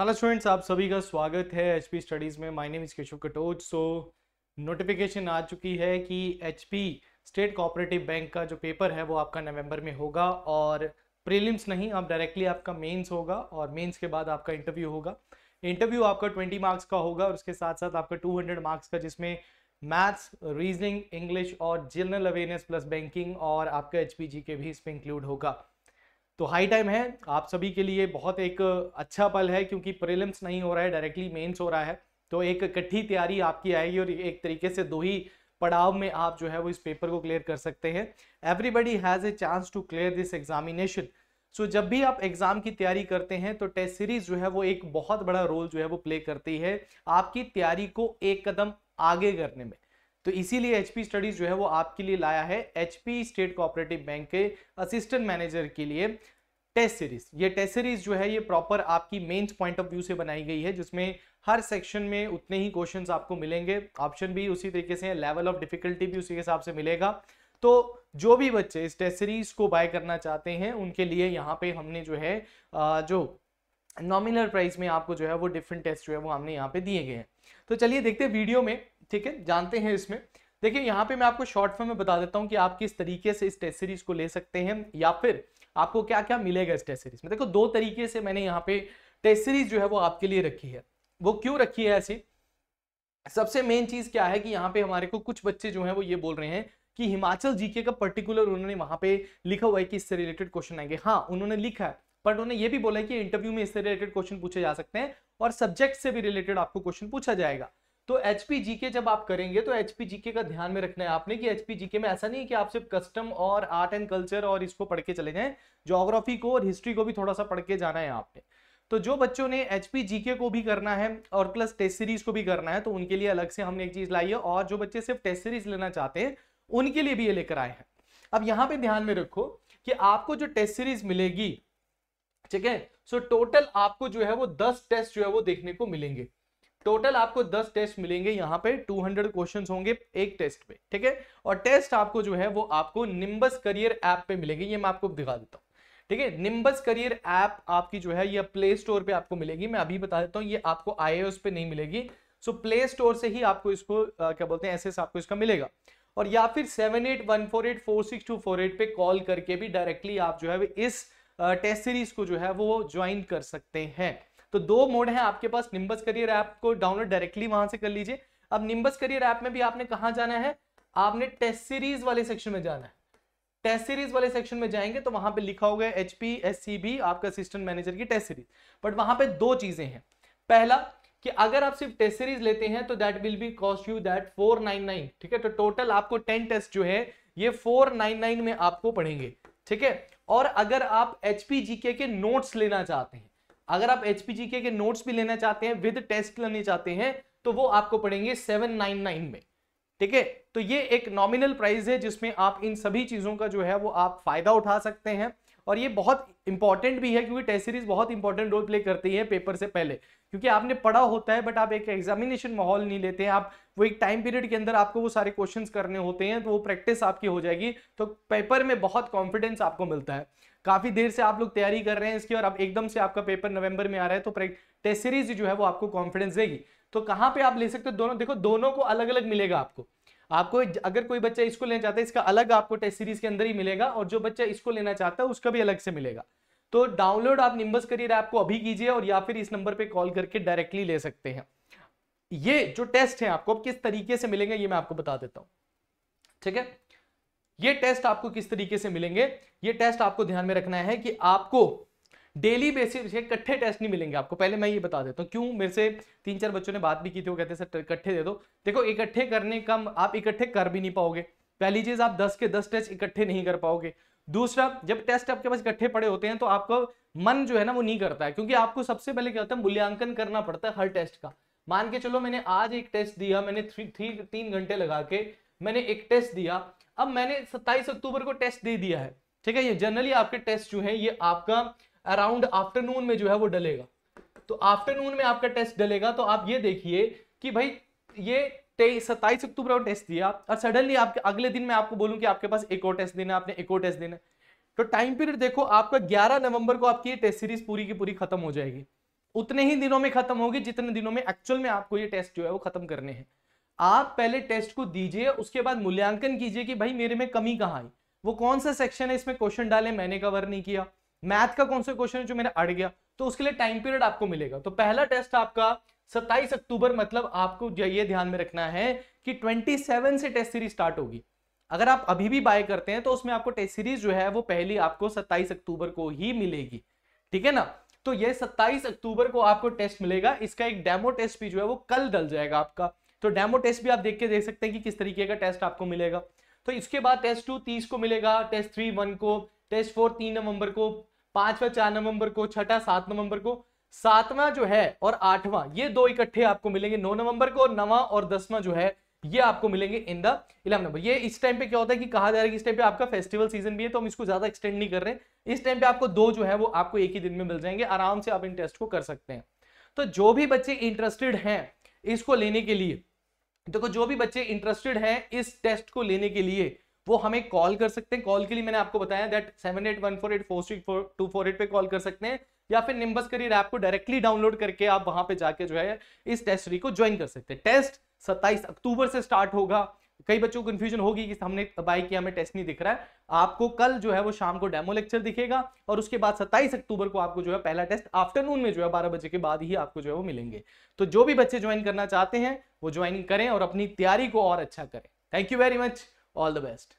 hello students आप सभी का स्वागत है एच पी स्टडीज़ में my name is Keshav Katoch so notification आ चुकी है कि H P state cooperative bank का जो पेपर है वो आपका नवंबर में होगा और प्रीलिम्स नहीं आप डायरेक्टली आपका मेंस होगा और मेंस के बाद आपका इंटरव्यू होगा इंटरव्यू आपका ट्वेंटी मार्क्स का होगा और उसके साथ साथ आपका टू हंड्रेड मार्क्स का जिसमें मैथ्स रीजनिंग इंग्लिश और जनरल अवेयरनेस प्लस बैंकिंग और आपका एच के भी इसमें इंक्लूड होगा तो हाई टाइम है आप सभी के लिए बहुत एक अच्छा पल है क्योंकि प्रीलिम्स नहीं हो रहा है डायरेक्टली मेंस हो रहा है तो एक इकट्ठी तैयारी आपकी आएगी और एक तरीके से दो ही पड़ाव में आप जो है वो इस पेपर को क्लियर कर सकते हैं everybody has a chance to clear this examination so जब भी आप एग्जाम की तैयारी करते हैं तो टेस्ट सीरीज जो है वो एक बहुत बड़ा रोल जो है वो प्ले करती है आपकी तैयारी को एक कदम आगे करने में तो इसीलिए एचपी स्टडीज जो है वो आपके लिए लाया है एचपी स्टेट कोऑपरेटिव बैंक के असिस्टेंट मैनेजर के लिए टेस्ट सीरीज ये टेस्ट सीरीज जो है ये प्रॉपर आपकी मेन पॉइंट ऑफ व्यू से बनाई गई है जिसमें हर सेक्शन में उतने ही क्वेश्चन आपको मिलेंगे ऑप्शन भी उसी तरीके से लेवल ऑफ डिफिकल्टी भी उसी के हिसाब से मिलेगा तो जो भी बच्चे इस टेस्ट सीरीज को बाय करना चाहते हैं उनके लिए यहाँ पे हमने जो है जो नॉमिनल प्राइस में आपको जो है वो डिफरेंट टेस्ट जो है वो हमने यहाँ पे दिए गए हैं तो चलिए देखते हैं वीडियो में ठीक है जानते हैं इसमें देखिए यहाँ पे मैं आपको शॉर्ट फॉर्म में बता देता हूँ कि आप किस तरीके से इस टेस्ट सीरीज को ले सकते हैं या फिर आपको क्या क्या मिलेगा इस टेस्ट सीरीज में देखो दो तरीके से मैंने यहाँ पे टेस्ट सीरीज जो है वो आपके लिए रखी है वो क्यों रखी है ऐसी सबसे मेन चीज क्या है कि यहाँ पे हमारे को कुछ बच्चे जो है वो ये बोल रहे हैं कि हिमाचल जीके का पर्टिकुलर उन्होंने वहां पे लिखा हुआ है कि इससे रिलेटेड क्वेश्चन आएंगे हाँ उन्होंने लिखा है बट उन्होंने ये भी बोला है कि इंटरव्यू में इससे रिलेटेड क्वेश्चन पूछे जा सकते हैं और सब्जेक्ट से भी रिलेटेड आपको क्वेश्चन पूछा जाएगा तो एच जीके जब आप करेंगे तो एच जीके का ध्यान में रखना है आपने कि एच जीके में ऐसा नहीं है कि आप सिर्फ कस्टम और आर्ट एंड कल्चर और इसको पढ़ के चले जाएं जोग्राफी को और हिस्ट्री को भी थोड़ा सा पढ़ के जाना है आपने तो जो बच्चों ने एच जीके को भी करना है और प्लस टेस्ट सीरीज को भी करना है तो उनके लिए अलग से हमने एक चीज लाई है और जो बच्चे सिर्फ टेस्ट सीरीज लेना चाहते हैं उनके लिए भी ये लेकर आए हैं अब यहाँ पे ध्यान में रखो कि आपको जो टेस्ट सीरीज मिलेगी ठीक है सो टोटल आपको जो है वो दस टेस्ट जो है वो देखने को मिलेंगे टोटल आपको 10 टेस्ट मिलेंगे यहाँ पे 200 क्वेश्चंस होंगे एक टेस्ट पे ठीक है और टेस्ट आपको जो है वो आपको निम्बस करियर ऐप पे मिलेगी ये मैं आपको दिखा देता हूँ ठीक है निम्बस करियर ऐप आपकी जो है ये प्ले स्टोर पे आपको मिलेगी मैं अभी बता देता हूँ ये आपको आई पे नहीं मिलेगी सो प्ले स्टोर से ही आपको इसको आ, क्या बोलते हैं एस आपको इसका मिलेगा और या फिर seven eight one four eight four six two four eight पे कॉल करके भी डायरेक्टली आप जो है इस टेस्ट सीरीज को जो है वो ज्वाइन कर सकते हैं तो दो मोड है आपके पास निम्बस करियर ऐप को डाउनलोड डायरेक्टली वहां से कर लीजिए अब निम्बस करियर ऐप में भी आपने कहा जाना है आपने टेस्ट सीरीज वाले सेक्शन में जाना है टेस्ट सीरीज वाले सेक्शन में जाएंगे तो वहां पे लिखा होगा एचपी एस सी बी आपका असिस्टेंट मैनेजर की टेस्ट सीरीज बट वहां पे दो चीजें हैं पहला कि अगर आप सिर्फ टेस्ट सीरीज लेते हैं तो that will be cost you that 499 ठीक है तो टोटल आपको 10 टेस्ट जो है ये 499 में आपको पढ़ेंगे ठीक है और अगर आप एचपी जीके के नोट्स लेना चाहते हैं अगर आप एच के नोट्स भी लेना चाहते हैं विद टेस्ट लेने चाहते हैं तो वो आपको पड़ेंगे सेवन नाइन नाइन में ठीक है तो ये एक नॉमिनल प्राइस है जिसमें आप इन सभी चीज़ों का जो है वो आप फायदा उठा सकते हैं और ये बहुत इंपॉर्टेंट भी है क्योंकि टेस्ट सीरीज बहुत इंपॉर्टेंट रोल प्ले करती है पेपर से पहले क्योंकि आपने पढ़ा होता है बट आप एक एग्जामिनेशन माहौल नहीं लेते हैं आप वो एक टाइम पीरियड के अंदर आपको वो सारे क्वेश्चन करने होते हैं तो वो प्रैक्टिस आपकी हो जाएगी तो पेपर में बहुत कॉन्फिडेंस आपको मिलता है काफी देर से आप लोग तैयारी कर रहे हैं इसकी और अब एकदम से आपका पेपर नवंबर में आ रहा है तो टेस्ट सीरीज जो है वो आपको कॉन्फिडेंस देगी तो कहां पे आप ले सकते हो दोनों देखो दोनों को अलग अलग मिलेगा आपको आपको अगर कोई बच्चा इसको लेना चाहता है इसका अलग आपको टेस्ट सीरीज के अंदर ही मिलेगा और जो बच्चा इसको लेना चाहता है उसका भी अलग से मिलेगा तो डाउनलोड आप निम्बस करियर ऐप को अभी कीजिए और या फिर इस नंबर पर कॉल करके डायरेक्टली ले सकते हैं ये जो टेस्ट है आपको किस तरीके से मिलेंगे ये मैं आपको बता देता हूँ ठीक है ये टेस्ट आपको किस तरीके से मिलेंगे ये टेस्ट आपको ध्यान में रखना है कि आपको डेली बेसिस पे इकट्ठे टेस्ट नहीं मिलेंगे आपको पहले मैं ये बता देता हूँ क्यों मेरे से तीन चार बच्चों ने बात भी की थी वो कहते सर इकट्ठे दे दो देखो इकट्ठे करने का आप इकट्ठे कर भी नहीं पाओगे पहली चीज आप दस के दस टेस्ट इकट्ठे नहीं कर पाओगे दूसरा जब टेस्ट आपके पास इकट्ठे पड़े होते हैं तो आपका मन जो है ना वो नहीं करता है क्योंकि आपको सबसे पहले क्या होता है मूल्यांकन करना पड़ता है हर टेस्ट का मान के चलो मैंने आज एक टेस्ट दिया मैंने थ्री थ्री तीन घंटे लगा के मैंने एक टेस्ट दिया अब मैंने सत्ताईस अक्टूबर को टेस्ट दे दिया है ठीक है ये जनरली आपके टेस्ट जो है ये आपका अराउंड आफ्टरनून में जो है वो डलेगा तो आफ्टरनून में आपका टेस्ट डलेगा तो आप ये देखिए कि भाई ये सत्ताईस अक्टूबर को टेस्ट दिया और सडनली आपके अगले दिन मैं आपको बोलूँ कि आपके पास एक और टेस्ट देना है आपने एक और टेस्ट देना तो टाइम पीरियड देखो आपका 11 नवंबर को आपकी ये टेस्ट सीरीज पूरी की पूरी खत्म हो जाएगी उतने ही दिनों में खत्म होगी जितने दिनों में एक्चुअल में आपको ये टेस्ट जो है वो खत्म करने हैं आप पहले टेस्ट को दीजिए उसके बाद मूल्यांकन कीजिए कि भाई मेरे में कमी कहाँ आई वो कौन सा सेक्शन है इसमें क्वेश्चन डाले मैंने कवर नहीं किया मैथ का कौन सा क्वेश्चन है जो मेरा अड़ गया तो उसके लिए टाइम पीरियड आपको मिलेगा तो पहला टेस्ट आपका 27 अक्टूबर मतलब आपको ये ध्यान में रखना है कि 27 से टेस्ट सीरीज स्टार्ट होगी अगर आप अभी भी बाय करते हैं तो उसमें आपको टेस्ट सीरीज जो है वो पहली आपको 27 अक्टूबर को ही मिलेगी ठीक है ना तो ये 27 अक्टूबर को आपको टेस्ट मिलेगा इसका एक डेमो टेस्ट भी जो है वो कल डल जाएगा आपका तो डेमो टेस्ट भी आप देख के देख सकते हैं कि किस तरीके का टेस्ट आपको मिलेगा तो इसके बाद टेस्ट टू तीस को मिलेगा टेस्ट थ्री वन को टेस्ट फोर तीन नवंबर को पांचवा चार नवंबर को छठा सात नवंबर को सातवां जो है और आठवां ये दो इकट्ठे आपको मिलेंगे नौ नवंबर को और नवा और दसवां जो है ये आपको मिलेंगे इन द इलेवन नंबर ये इस टाइम पे क्या होता है कि कहा जा रहा है इस टाइम पे आपका फेस्टिवल सीजन भी है तो हम इसको ज्यादा एक्सटेंड नहीं कर रहे हैं इस टाइम पे आपको दो जो है वो आपको एक ही दिन में मिल जाएंगे आराम से आप इन टेस्ट को कर सकते हैं तो जो भी बच्चे इंटरेस्टेड हैं इसको लेने के लिए देखो जो भी बच्चे इंटरेस्टेड हैं इस टेस्ट को लेने के लिए वो हमें कॉल कर सकते हैं कॉल के लिए मैंने आपको बताया that seven eight one four eight four six four two four eight पे कॉल कर सकते हैं या फिर निम्बस करियर ऐप को डायरेक्टली डाउनलोड करके आप वहां पे जाके जो है इस टेस्ट को ज्वाइन कर सकते हैं टेस्ट 27 अक्टूबर से स्टार्ट होगा कई बच्चों को कन्फ्यूजन होगी कि हमने अप्लाई किया हमें टेस्ट नहीं दिख रहा है आपको कल जो है वो शाम को डेमो लेक्चर दिखेगा और उसके बाद सत्ताईस अक्टूबर को आपको जो है पहला टेस्ट आफ्टरनून में जो है बारह बजे के बाद ही आपको जो है वो मिलेंगे तो जो भी बच्चे ज्वाइन करना चाहते हैं वो ज्वाइन करें और अपनी तैयारी को और अच्छा करें thank you very much all the best